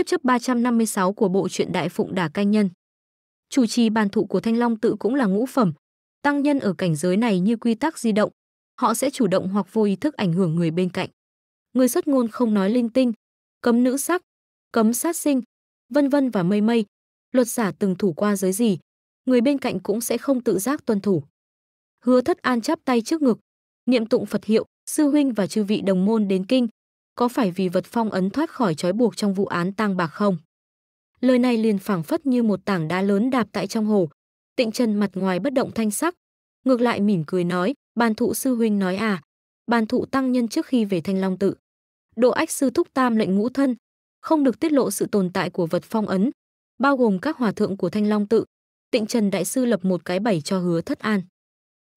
tiếp chấp 356 của bộ truyện Đại Phụng Đả Canh Nhân. Chủ trì bàn thụ của Thanh Long tự cũng là ngũ phẩm. Tăng nhân ở cảnh giới này như quy tắc di động, họ sẽ chủ động hoặc vô ý thức ảnh hưởng người bên cạnh. Người xuất ngôn không nói linh tinh, cấm nữ sắc, cấm sát sinh, vân vân và mây mây. Luật giả từng thủ qua giới gì, người bên cạnh cũng sẽ không tự giác tuân thủ. Hứa Thất An chắp tay trước ngực, niệm tụng Phật hiệu, sư huynh và chư vị đồng môn đến kinh, có phải vì vật phong ấn thoát khỏi trói buộc trong vụ án tang bạc không? Lời này liền phảng phất như một tảng đá lớn đạp tại trong hồ. Tịnh Trần mặt ngoài bất động thanh sắc, ngược lại mỉm cười nói, "Ban thụ sư huynh nói à, ban thụ tăng nhân trước khi về Thanh Long tự, độ ách sư thúc tam lệnh ngũ thân, không được tiết lộ sự tồn tại của vật phong ấn, bao gồm các hòa thượng của Thanh Long tự." Tịnh Trần đại sư lập một cái bẩy cho Hứa Thất An.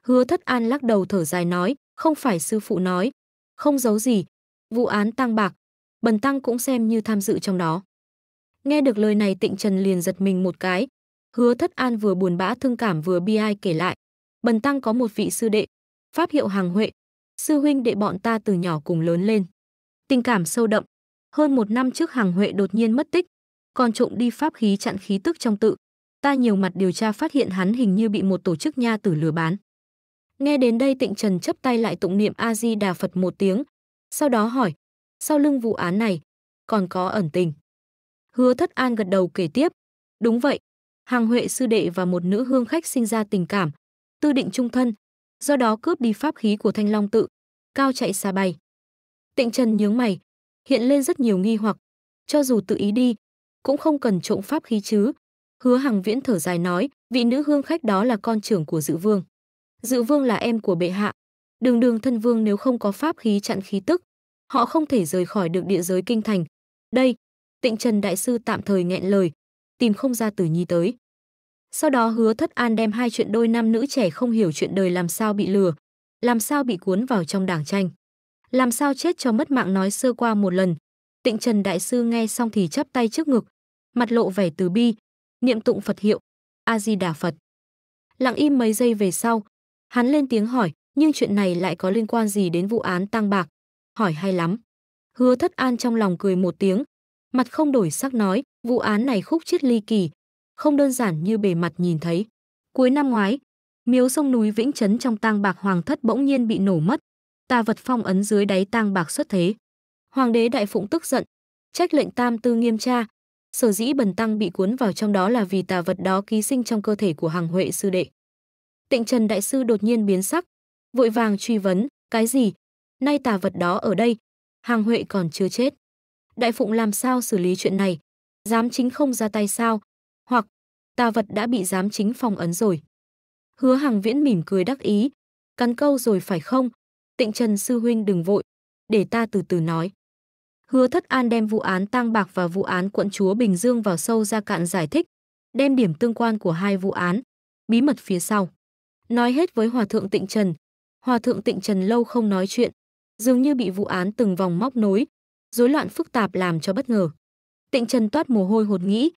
Hứa Thất An lắc đầu thở dài nói, "Không phải sư phụ nói, không giấu gì, vụ án tăng bạc, Bần Tăng cũng xem như tham dự trong đó. Nghe được lời này Tịnh Trần liền giật mình một cái. Hứa Thất An vừa buồn bã thương cảm vừa bi ai kể lại. Bần Tăng có một vị sư đệ, pháp hiệu hàng huệ, sư huynh đệ bọn ta từ nhỏ cùng lớn lên. Tình cảm sâu đậm, hơn một năm trước hàng huệ đột nhiên mất tích, còn trộm đi pháp khí chặn khí tức trong tự. Ta nhiều mặt điều tra phát hiện hắn hình như bị một tổ chức nha tử lừa bán. Nghe đến đây Tịnh Trần chấp tay lại tụng niệm A Di Đà Phật một tiếng, sau đó hỏi, sau lưng vụ án này, còn có ẩn tình. Hứa Thất An gật đầu kể tiếp, đúng vậy, Hàng Huệ sư đệ và một nữ hương khách sinh ra tình cảm, tư định trung thân, do đó cướp đi pháp khí của Thanh Long tự, cao chạy xa bay. Tịnh Trần nhướng mày, hiện lên rất nhiều nghi hoặc, cho dù tự ý đi, cũng không cần trộm pháp khí chứ. Hứa Hàng Viễn thở dài nói, vị nữ hương khách đó là con trưởng của Dự Vương. Dự Vương là em của bệ hạ, Đường đường thân vương nếu không có pháp khí chặn khí tức, họ không thể rời khỏi được địa giới kinh thành. Đây, Tịnh Trần đại sư tạm thời nghẹn lời, tìm không ra Tử Nhi tới. Sau đó Hứa Thất An đem hai chuyện đôi nam nữ trẻ không hiểu chuyện đời làm sao bị lừa, làm sao bị cuốn vào trong đảng tranh, làm sao chết cho mất mạng nói sơ qua một lần. Tịnh Trần đại sư nghe xong thì chắp tay trước ngực, mặt lộ vẻ từ bi, niệm tụng Phật hiệu, A Di Đà Phật. Lặng im mấy giây về sau, hắn lên tiếng hỏi, nhưng chuyện này lại có liên quan gì đến vụ án tăng bạc? Hỏi hay lắm. Hứa Thất An trong lòng cười một tiếng, mặt không đổi sắc nói, vụ án này khúc chiết ly kỳ, không đơn giản như bề mặt nhìn thấy. Cuối năm ngoái, miếu sông núi Vĩnh Trấn trong tang bạc hoàng thất bỗng nhiên bị nổ mất, tà vật phong ấn dưới đáy tang bạc xuất thế. Hoàng đế Đại Phụng tức giận, trách lệnh tam tư nghiêm tra, sở dĩ bần tăng bị cuốn vào trong đó là vì tà vật đó ký sinh trong cơ thể của hàng huệ sư đệ. Tịnh Trần Đại Sư đột nhiên biến sắc, vội vàng truy vấn, cái gì? Nay tà vật đó ở đây, Hàng Huệ còn chưa chết. Đại Phụng làm sao xử lý chuyện này? Giám chính không ra tay sao? Hoặc, tà vật đã bị giám chính phong ấn rồi. Hứa Hàng Viễn mỉm cười đắc ý, cắn câu rồi phải không? Tịnh Trần Sư Huynh đừng vội, để ta từ từ nói. Hứa Thất An đem vụ án tang bạc và vụ án quận chúa Bình Dương vào sâu ra cạn giải thích, đem điểm tương quan của hai vụ án, bí mật phía sau. Nói hết với Hòa Thượng Tịnh Trần, Hòa thượng Tịnh Trần lâu không nói chuyện, dường như bị vụ án từng vòng móc nối, rối loạn phức tạp làm cho bất ngờ. Tịnh Trần toát mồ hôi hột nghĩ,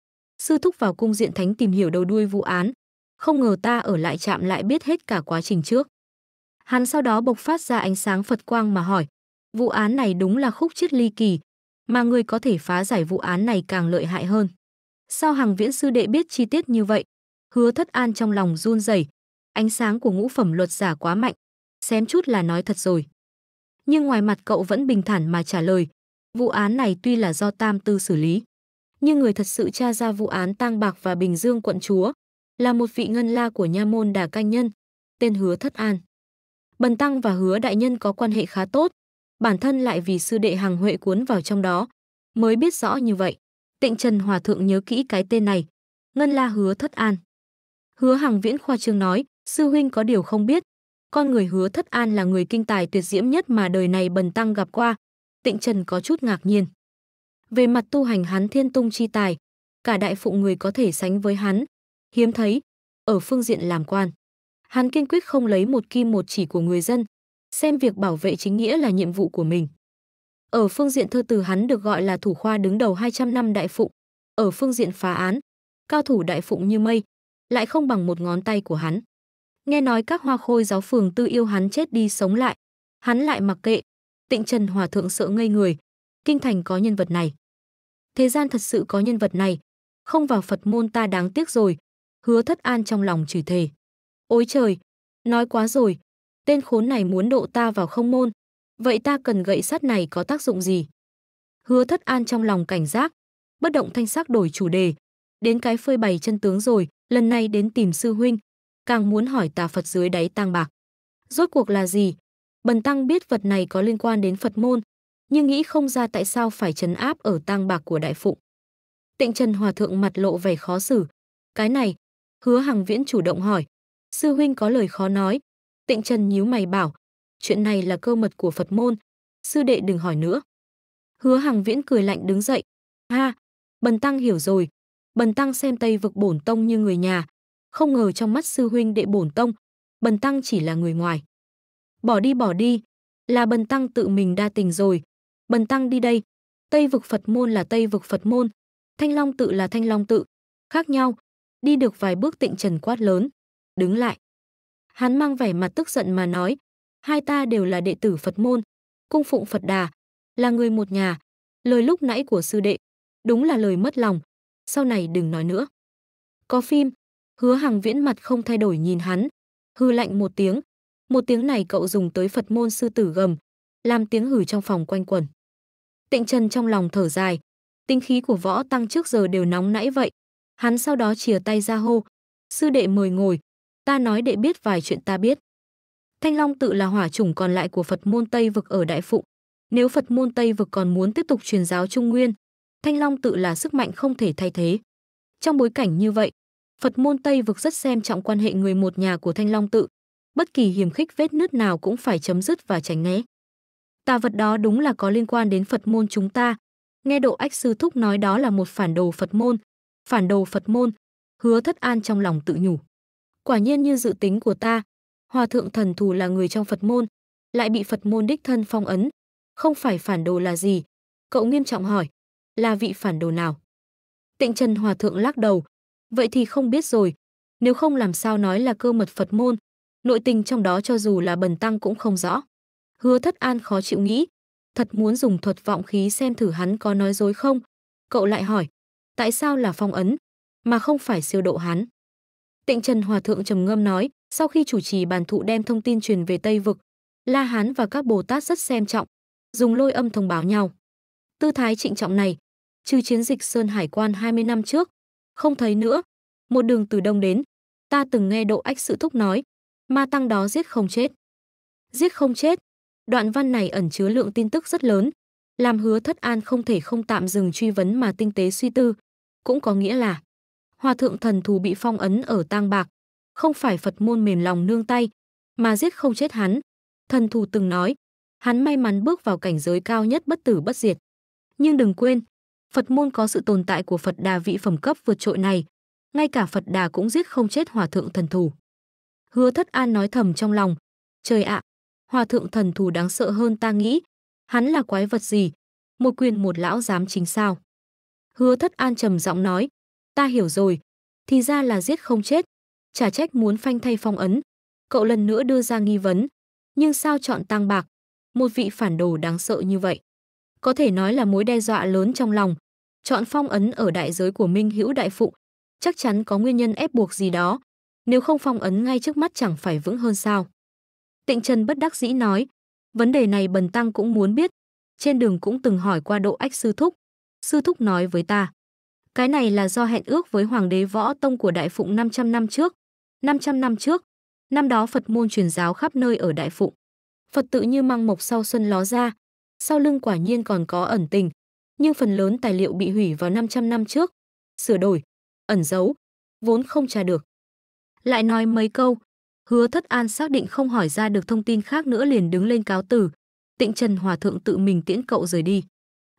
sư thúc vào cung diện thánh tìm hiểu đầu đuôi vụ án, không ngờ ta ở lại chạm lại biết hết cả quá trình trước. Hắn sau đó bộc phát ra ánh sáng Phật quang mà hỏi, vụ án này đúng là khúc chiết ly kỳ, mà người có thể phá giải vụ án này càng lợi hại hơn. Sao hàng viễn sư đệ biết chi tiết như vậy? Hứa thất an trong lòng run rẩy ánh sáng của ngũ phẩm luật giả quá mạnh, xém chút là nói thật rồi. Nhưng ngoài mặt cậu vẫn bình thản mà trả lời, vụ án này tuy là do tam tư xử lý, nhưng người thật sự tra ra vụ án tang bạc và Bình Dương quận chúa là một vị ngân la của nha môn Đà Canh Nhân, tên Hứa Thất An. Bần Tăng và Hứa Đại Nhân có quan hệ khá tốt, bản thân lại vì sư đệ hàng Huệ cuốn vào trong đó, mới biết rõ như vậy. Tịnh Trần Hòa Thượng nhớ kỹ cái tên này, Ngân La Hứa Thất An. Hứa Hằng Viễn khoa trương nói, sư huynh có điều không biết, con người hứa thất an là người kinh tài tuyệt diễm nhất mà đời này bần tăng gặp qua. Tịnh Trần có chút ngạc nhiên. Về mặt tu hành hắn thiên tung chi tài, cả đại phụ người có thể sánh với hắn, hiếm thấy, ở phương diện làm quan. Hắn kiên quyết không lấy một kim một chỉ của người dân, xem việc bảo vệ chính nghĩa là nhiệm vụ của mình. Ở phương diện thơ từ hắn được gọi là thủ khoa đứng đầu 200 năm đại phụng, ở phương diện phá án, cao thủ đại phụng như mây, lại không bằng một ngón tay của hắn. Nghe nói các hoa khôi giáo phường tư yêu hắn chết đi sống lại, hắn lại mặc kệ. Tịnh Trần Hòa Thượng sợ ngây người, kinh thành có nhân vật này. Thế gian thật sự có nhân vật này, không vào Phật môn ta đáng tiếc rồi. Hứa thất an trong lòng chửi thề. Ôi trời, nói quá rồi, tên khốn này muốn độ ta vào không môn, vậy ta cần gậy sắt này có tác dụng gì? Hứa thất an trong lòng cảnh giác, bất động thanh sắc đổi chủ đề. Đến cái phơi bày chân tướng rồi, lần này đến tìm sư huynh, càng muốn hỏi tà Phật dưới đáy tang bạc. Rốt cuộc là gì? Bần tăng biết vật này có liên quan đến Phật môn, nhưng nghĩ không ra tại sao phải trấn áp ở tang bạc của đại phụng. Tịnh Trần Hòa Thượng mặt lộ vẻ khó xử. Cái này, hứa Hằng viễn chủ động hỏi. Sư huynh có lời khó nói. Tịnh Trần nhíu mày bảo, chuyện này là cơ mật của Phật môn. Sư đệ đừng hỏi nữa. Hứa Hằng viễn cười lạnh đứng dậy. Ha, bần tăng hiểu rồi. Bần tăng xem Tây vực bổn tông như người nhà, không ngờ trong mắt sư huynh đệ bổn tông, Bần Tăng chỉ là người ngoài. Bỏ đi bỏ đi, là Bần Tăng tự mình đa tình rồi. Bần Tăng đi đây, Tây vực Phật môn là Tây vực Phật môn, Thanh Long tự là Thanh Long tự, khác nhau. Đi được vài bước tịnh trần quát lớn, đứng lại. Hắn mang vẻ mặt tức giận mà nói, hai ta đều là đệ tử Phật môn, cung phụng Phật đà, là người một nhà. Lời lúc nãy của sư đệ, đúng là lời mất lòng, sau này đừng nói nữa. Có phim, Hứa Hằng Viễn mặt không thay đổi nhìn hắn, hư lạnh một tiếng. Một tiếng này cậu dùng tới Phật môn sư tử gầm, làm tiếng hử trong phòng quanh quẩn. Tịnh Trần trong lòng thở dài, tinh khí của võ tăng trước giờ đều nóng nãy vậy. Hắn sau đó chìa tay ra hô, sư đệ mời ngồi, ta nói đệ biết vài chuyện ta biết. Thanh Long tự là hỏa chủng còn lại của Phật môn Tây vực ở Đại Phụng. Nếu Phật môn Tây vực còn muốn tiếp tục truyền giáo Trung Nguyên, Thanh Long tự là sức mạnh không thể thay thế. Trong bối cảnh như vậy, Phật môn Tây vực rất xem trọng quan hệ người một nhà của Thanh Long tự. Bất kỳ hiểm khích vết nứt nào cũng phải chấm dứt và tránh né. Tà vật đó đúng là có liên quan đến Phật môn chúng ta. Nghe độ ách sư thúc nói đó là một phản đồ Phật môn. Phản đồ Phật môn, hứa thất an trong lòng tự nhủ. Quả nhiên như dự tính của ta, Hòa thượng thần thù là người trong Phật môn, lại bị Phật môn đích thân phong ấn. Không phải phản đồ là gì? Cậu nghiêm trọng hỏi, là vị phản đồ nào? Tịnh Trần Hòa thượng lắc đầu, Vậy thì không biết rồi, nếu không làm sao nói là cơ mật Phật môn, nội tình trong đó cho dù là bần tăng cũng không rõ. Hứa thất an khó chịu nghĩ, thật muốn dùng thuật vọng khí xem thử hắn có nói dối không. Cậu lại hỏi, tại sao là phong ấn, mà không phải siêu độ hắn? Tịnh Trần Hòa Thượng trầm ngâm nói, sau khi chủ trì bàn thụ đem thông tin truyền về Tây Vực, La Hán và các Bồ Tát rất xem trọng, dùng lôi âm thông báo nhau. Tư thái trịnh trọng này, trừ chiến dịch Sơn Hải quan 20 năm trước, không thấy nữa. Một đường từ đông đến, ta từng nghe độ ách sự thúc nói, ma tăng đó giết không chết. Giết không chết, đoạn văn này ẩn chứa lượng tin tức rất lớn, làm hứa thất an không thể không tạm dừng truy vấn mà tinh tế suy tư. Cũng có nghĩa là, hòa thượng thần thù bị phong ấn ở tang bạc, không phải Phật môn mềm lòng nương tay, mà giết không chết hắn. Thần thù từng nói, hắn may mắn bước vào cảnh giới cao nhất bất tử bất diệt. Nhưng đừng quên, Phật môn có sự tồn tại của Phật Đà vị phẩm cấp vượt trội này, ngay cả Phật Đà cũng giết không chết Hòa thượng thần thủ. Hứa Thất An nói thầm trong lòng, trời ạ, Hòa thượng thần thủ đáng sợ hơn ta nghĩ, hắn là quái vật gì, một quyền một lão dám chính sao? Hứa Thất An trầm giọng nói, ta hiểu rồi, thì ra là giết không chết, Trả trách muốn phanh thay phong ấn. Cậu lần nữa đưa ra nghi vấn, nhưng sao chọn Tăng Bạc, một vị phản đồ đáng sợ như vậy? Có thể nói là mối đe dọa lớn trong lòng, chọn phong ấn ở đại giới của Minh Hữu Đại Phụng, chắc chắn có nguyên nhân ép buộc gì đó, nếu không phong ấn ngay trước mắt chẳng phải vững hơn sao. Tịnh Trần bất đắc dĩ nói, vấn đề này Bần Tăng cũng muốn biết, trên đường cũng từng hỏi qua độ ách sư thúc, sư thúc nói với ta. Cái này là do hẹn ước với Hoàng đế Võ Tông của Đại Phụng 500 năm trước. 500 năm trước, năm đó Phật môn truyền giáo khắp nơi ở Đại Phụng. Phật tự như măng mọc sau xuân ló ra, sau lưng quả nhiên còn có ẩn tình, nhưng phần lớn tài liệu bị hủy vào 500 năm trước, sửa đổi, ẩn giấu, vốn không tra được. Lại nói mấy câu, hứa thất an xác định không hỏi ra được thông tin khác nữa liền đứng lên cáo từ, tịnh trần hòa thượng tự mình tiễn cậu rời đi.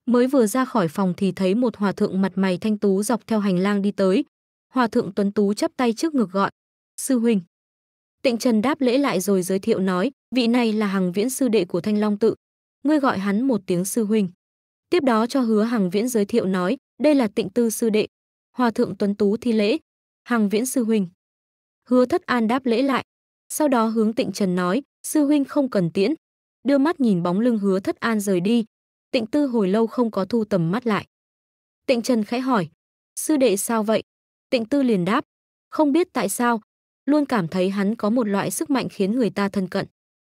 Mới vừa ra khỏi phòng thì thấy một hòa thượng mặt mày thanh tú dọc theo hành lang đi tới. Hòa thượng tuấn tú chắp tay trước ngực gọi, sư huynh. Tịnh Trần đáp lễ lại rồi giới thiệu nói, vị này là hàng viễn sư đệ của Thanh Long Tự. Ngươi gọi hắn một tiếng sư huynh. Tiếp đó cho Hứa Hằng Viễn giới thiệu nói, đây là Tịnh Tư sư đệ. Hòa thượng Tuấn Tú thi lễ, Hằng Viễn sư huynh. Hứa Thất An đáp lễ lại, sau đó hướng Tịnh Trần nói, sư huynh không cần tiễn. Đưa mắt nhìn bóng lưng Hứa Thất An rời đi, Tịnh Tư hồi lâu không có thu tầm mắt lại. Tịnh Trần khẽ hỏi, sư đệ sao vậy? Tịnh Tư liền đáp, không biết tại sao, luôn cảm thấy hắn có một loại sức mạnh khiến người ta thân cận.